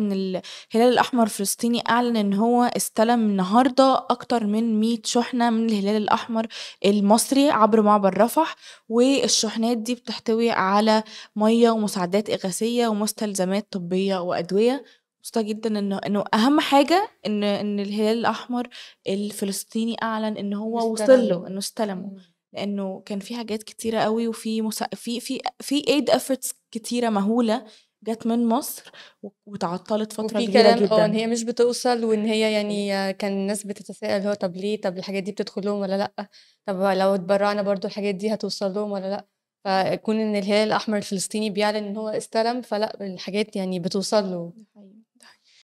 ان الهلال الاحمر الفلسطيني اعلن ان هو استلم النهارده اكتر من 100 شحنه من الهلال الاحمر المصري عبر معبر رفح والشحنات دي بتحتوي على ميه ومساعدات اغاثيه ومستلزمات طبيه وادويه مبسوطه جدا انه انه اهم حاجه ان ان الهلال الاحمر الفلسطيني اعلن ان هو وصل له انه استلمه لانه كان في حاجات كتيره قوي وفي مسا... في في في ايد افورتس كتيره مهوله جت من مصر وتعطلت فتره وفي كبيره كلام اه ان هي مش بتوصل وان هي يعني كان الناس بتتساءل هو طب ليه طب الحاجات دي بتدخل لهم ولا لا طب لو اتبرعنا برضو الحاجات دي هتوصل لهم ولا لا فكون ان الهلال الاحمر الفلسطيني بيعلن ان هو استلم فلا الحاجات يعني بتوصل له